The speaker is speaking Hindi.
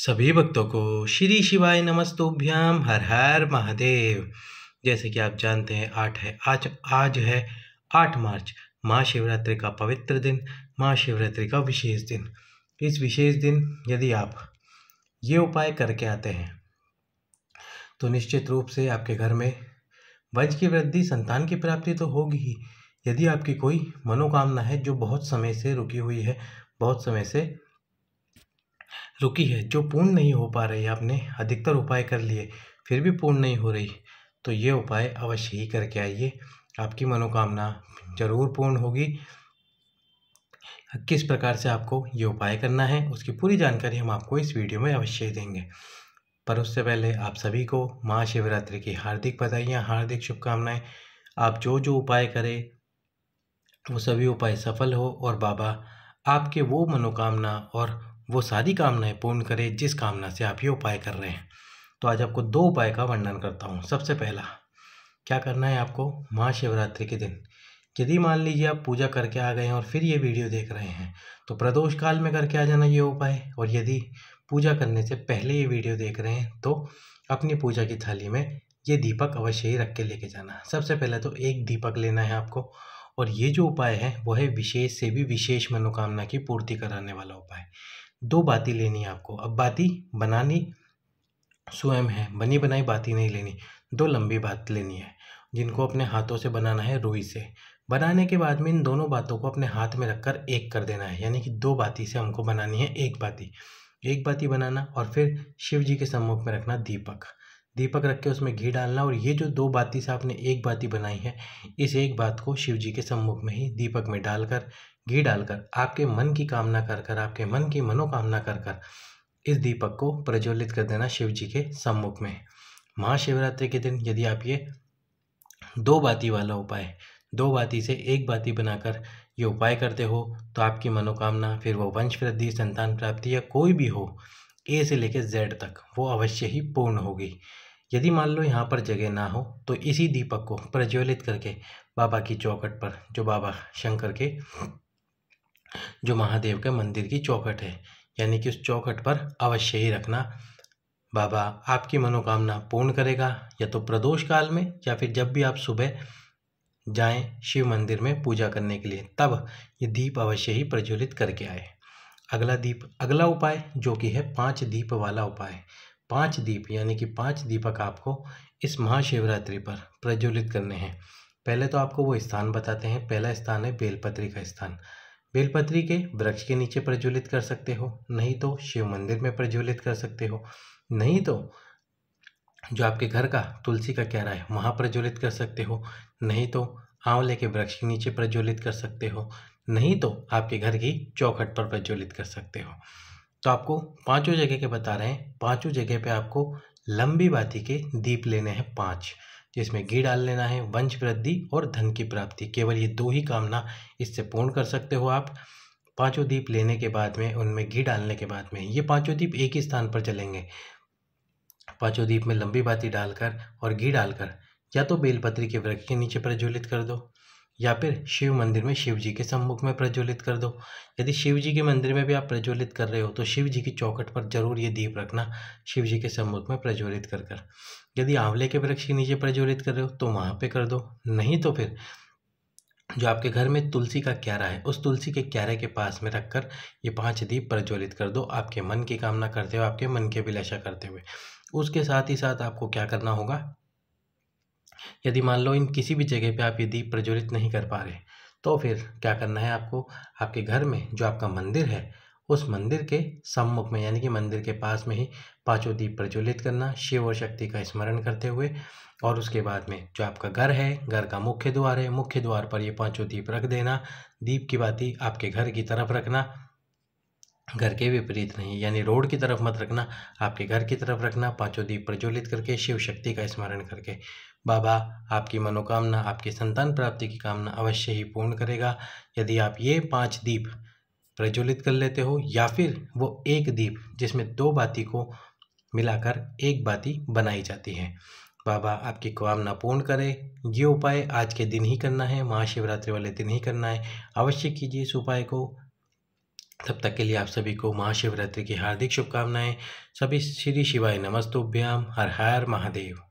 सभी भक्तों को श्री शिवाय नमस्तुभ्याम हर हर महादेव जैसे कि आप जानते हैं आठ है आज आज है आठ मार्च महाशिवरात्रि का पवित्र दिन महाशिवरात्रि का विशेष दिन इस विशेष दिन यदि आप ये उपाय करके आते हैं तो निश्चित रूप से आपके घर में वंश की वृद्धि संतान की प्राप्ति तो होगी ही यदि आपकी कोई मनोकामना है जो बहुत समय से रुकी हुई है बहुत समय से रुकी है जो पूर्ण नहीं हो पा रही है आपने अधिकतर उपाय कर लिए फिर भी पूर्ण नहीं हो रही तो ये उपाय अवश्य ही करके आइए आपकी मनोकामना ज़रूर पूर्ण होगी किस प्रकार से आपको ये उपाय करना है उसकी पूरी जानकारी हम आपको इस वीडियो में अवश्य देंगे पर उससे पहले आप सभी को महाशिवरात्रि की हार्दिक बधाइयाँ हार्दिक शुभकामनाएं आप जो जो उपाय करें वो सभी उपाय सफल हो और बाबा आपके वो मनोकामना और वो सारी कामनाएं पूर्ण करे जिस कामना से आप ये उपाय कर रहे हैं तो आज आपको दो उपाय का वर्णन करता हूँ सबसे पहला क्या करना है आपको महाशिवरात्रि के दिन यदि मान लीजिए आप पूजा करके आ गए हैं और फिर ये वीडियो देख रहे हैं तो प्रदोष काल में करके आ जाना ये उपाय और यदि पूजा करने से पहले ये वीडियो देख रहे हैं तो अपनी पूजा की थाली में ये दीपक अवश्य ही रख के लेके जाना सबसे पहले तो एक दीपक लेना है आपको और ये जो उपाय है वो है विशेष से भी विशेष मनोकामना की पूर्ति कराने वाला उपाय दो बाती लेनी है आपको अब बाती बनानी स्वयं है बनी बनाई बाती नहीं लेनी दो लंबी बात लेनी है जिनको अपने हाथों से बनाना है रुई से बनाने के बाद में इन दोनों बातों को अपने हाथ में रखकर एक कर देना है यानी कि दो बाती से हमको बनानी है एक बाती एक बाती बनाना और फिर शिव जी के सम्मुख में रखना दीपक दीपक रख के उसमें घी डालना और ये जो दो बाती से आपने एक बाती बनाई है इस एक बात को शिव जी के सम्मुख में ही दीपक में डालकर घी डालकर आपके मन की कामना कर कर आपके मन की मनोकामना कर कर इस दीपक को प्रज्वलित कर देना शिव जी के सम्मुख में महाशिवरात्रि के दिन यदि आप ये दो बाती वाला उपाय दो बाती से एक बाती बनाकर ये उपाय करते हो तो आपकी मनोकामना फिर वो वंश वृद्धि संतान प्राप्ति या कोई भी हो ए से लेकर जेड तक वो अवश्य ही पूर्ण होगी यदि मान लो यहाँ पर जगह ना हो तो इसी दीपक को प्रज्वलित करके बाबा की चौखट पर जो बाबा शंकर के जो महादेव के मंदिर की चौखट है यानी कि उस चौखट पर अवश्य ही रखना बाबा आपकी मनोकामना पूर्ण करेगा या तो प्रदोष काल में या फिर जब भी आप सुबह जाएं शिव मंदिर में पूजा करने के लिए तब ये दीप अवश्य ही प्रज्वलित करके आए अगला दीप अगला उपाय जो कि है पांच दीप वाला उपाय पांच दीप यानी कि पांच दीपक आपको इस महाशिवरात्रि पर प्रज्वलित करने हैं पहले तो आपको वो स्थान बताते हैं पहला स्थान है बेलपत्री का स्थान बेलपत्री के वृक्ष के नीचे प्रज्वलित कर सकते हो नहीं तो शिव मंदिर में प्रज्वलित कर सकते हो नहीं तो जो आपके घर का तुलसी का क्यारा है वहाँ प्रज्वलित कर सकते हो नहीं तो आंवले के वृक्ष के नीचे प्रज्वलित कर सकते हो नहीं तो आपके घर की चौखट पर प्रज्वलित कर सकते हो तो आपको पांचों जगह के बता रहे हैं पांचों जगह पे आपको लंबी बाती के दीप लेने हैं पांच जिसमें घी डाल लेना है वंश वृद्धि और धन की प्राप्ति केवल ये दो ही कामना इससे पूर्ण कर सकते हो आप पांचों दीप लेने के बाद में उनमें घी डालने के बाद में ये पांचों दीप एक ही स्थान पर चलेंगे पांचों दीप में लंबी बाती डालकर और घी डालकर या तो बेलपत्री के वृक्ष के नीचे प्रज्वलित कर दो या फिर शिव मंदिर में शिव जी के सम्मुख में प्रज्वलित कर दो यदि शिव जी के मंदिर में भी आप प्रज्वलित कर रहे हो तो शिव जी की चौकट पर जरूर ये दीप रखना शिव जी के सम्मुख में प्रज्वलित कर कर यदि आंवले के वृक्ष के नीचे प्रज्वलित कर रहे हो तो वहाँ पे कर दो नहीं तो फिर जो आपके घर में तुलसी का क्यारा है उस तुलसी के क्यारे के पास में रखकर ये पांच दीप प्रज्वलित कर दो आपके मन की कामना करते हुए आपके मन की अभिलाषा करते हुए उसके साथ ही साथ आपको क्या करना होगा यदि मान लो इन किसी भी जगह पे आप ये दीप प्रज्वलित नहीं कर पा रहे तो फिर क्या करना है आपको आपके घर में जो आपका मंदिर है उस मंदिर के सम्मुख में यानी कि मंदिर के पास में ही पांचों दीप प्रज्वलित करना शिव और शक्ति का स्मरण करते हुए और उसके बाद में जो आपका घर है घर का मुख्य द्वार है मुख्य द्वार पर ये पांचों दीप रख देना दीप की बाती आपके घर की तरफ रखना घर के विपरीत नहीं यानी रोड की तरफ मत रखना आपके घर की तरफ रखना पांचों दीप प्रज्वलित करके शिव शक्ति का स्मरण करके बाबा आपकी मनोकामना आपकी संतान प्राप्ति की कामना अवश्य ही पूर्ण करेगा यदि आप ये पांच दीप प्रज्वलित कर लेते हो या फिर वो एक दीप जिसमें दो बाती को मिलाकर एक बाती बनाई जाती है बाबा आपकी कामना पूर्ण करें ये उपाय आज के दिन ही करना है महाशिवरात्रि वाले दिन ही करना है अवश्य कीजिए इस उपाय को तब तक के लिए आप सभी को महाशिवरात्रि की हार्दिक शुभकामनाएं सभी श्री शिवाय नमस्तुभ्याम हर हर महादेव